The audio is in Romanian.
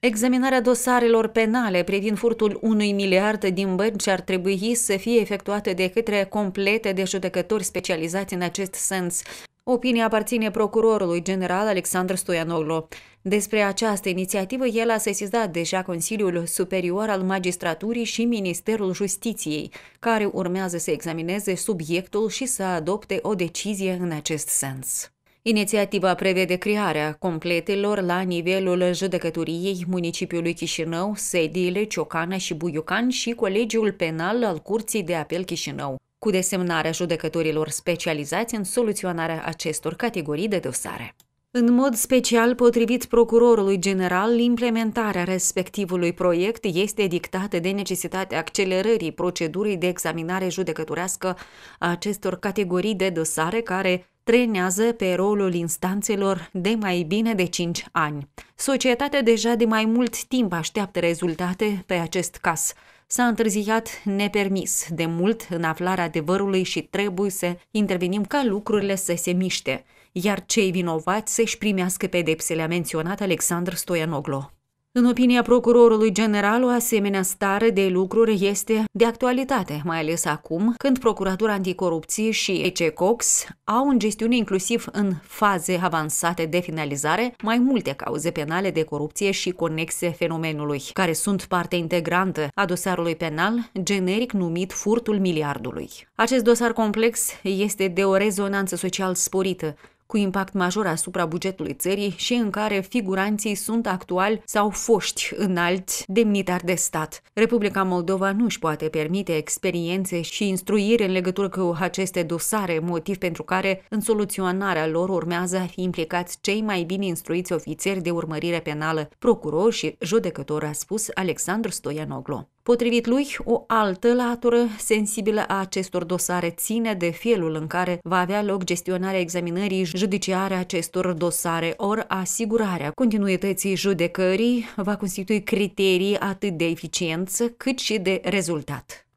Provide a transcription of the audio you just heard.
Examinarea dosarelor penale privind furtul unui miliard din bănci ar trebui să fie efectuată de către complete de judecători specializați în acest sens. Opinia aparține procurorului general Alexandru Stoianoglu. Despre această inițiativă, el a sesizat deja Consiliul Superior al Magistraturii și Ministerul Justiției, care urmează să examineze subiectul și să adopte o decizie în acest sens. Inițiativa prevede crearea completelor la nivelul judecătoriei municipiului Chișinău, sediile Ciocana și Buiucan și Colegiul Penal al Curții de Apel Chișinău, cu desemnarea judecătorilor specializați în soluționarea acestor categorii de dosare. În mod special, potrivit procurorului general, implementarea respectivului proiect este dictată de necesitatea accelerării procedurii de examinare judecătorească a acestor categorii de dosare care trenează pe rolul instanțelor de mai bine de 5 ani. Societatea deja de mai mult timp așteaptă rezultate pe acest caz. S-a întârziat nepermis de mult în aflarea adevărului și trebuie să intervenim ca lucrurile să se miște, iar cei vinovați să-și primească pedepsele, a menționat Alexandru Stoianoglo. În opinia procurorului general, o asemenea stare de lucruri este de actualitate, mai ales acum, când Procuratura Anticorupție și Cox au în gestiune inclusiv în faze avansate de finalizare mai multe cauze penale de corupție și conexe fenomenului, care sunt parte integrantă a dosarului penal, generic numit furtul miliardului. Acest dosar complex este de o rezonanță social sporită, cu impact major asupra bugetului țării și în care figuranții sunt actual sau foști înalți demnitari de stat. Republica Moldova nu își poate permite experiențe și instruire în legătură cu aceste dosare, motiv pentru care în soluționarea lor urmează implicați cei mai bine instruiți ofițeri de urmărire penală, procuror și judecător, a spus Alexandru Stoianoglu. Potrivit lui, o altă latură sensibilă a acestor dosare ține de felul în care va avea loc gestionarea examinării judiciare a acestor dosare, ori asigurarea continuității judecării va constitui criterii atât de eficiență cât și de rezultat.